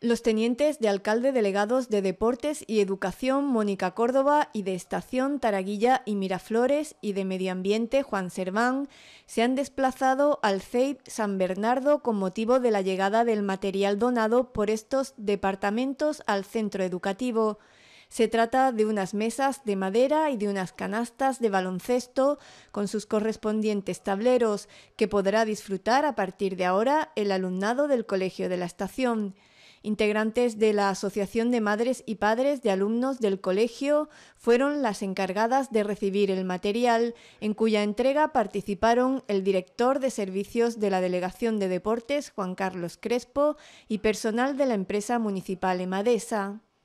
Los tenientes de alcalde delegados de Deportes y Educación Mónica Córdoba y de Estación Taraguilla y Miraflores y de Medio Ambiente Juan Serván se han desplazado al CEIP San Bernardo con motivo de la llegada del material donado por estos departamentos al centro educativo. Se trata de unas mesas de madera y de unas canastas de baloncesto con sus correspondientes tableros que podrá disfrutar a partir de ahora el alumnado del Colegio de la Estación integrantes de la Asociación de Madres y Padres de Alumnos del Colegio, fueron las encargadas de recibir el material, en cuya entrega participaron el director de servicios de la Delegación de Deportes, Juan Carlos Crespo, y personal de la empresa municipal Emadesa.